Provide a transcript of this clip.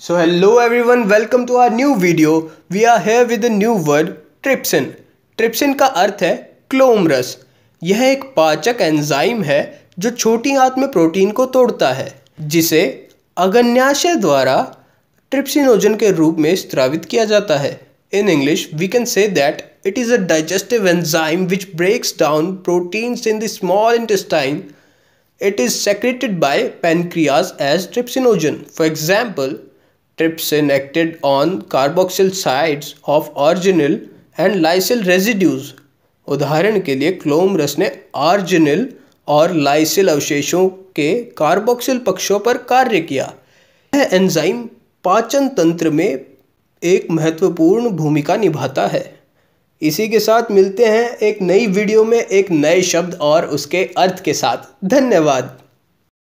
So hello everyone welcome to our new video we are here with new word trypsin. Trypsin का अर्थ है क्लोमरस यह एक पाचक एंजाइम है जो छोटी आंत में प्रोटीन को तोड़ता है जिसे अगन्याशय द्वारा ट्रिप्सिनोजन के रूप में स्त्रावित किया जाता है in English we can say that it is a digestive enzyme which breaks down proteins in the small intestine it is secreted by pancreas as trypsinogen for example trypsin acted on carboxyl sides of arginyl and lysyl residues उदाहरण के लिए क्लोम रस ने आर्जिनिल और lysyl अवशेषों के carboxyl पक्षों पर कार्य किया यह एंजाइम पाचन तंत्र में एक महत्वपूर्ण भूमिका निभाता है इसी के साथ मिलते हैं एक नई वीडियो में एक नए शब्द और उसके अर्थ के साथ धन्यवाद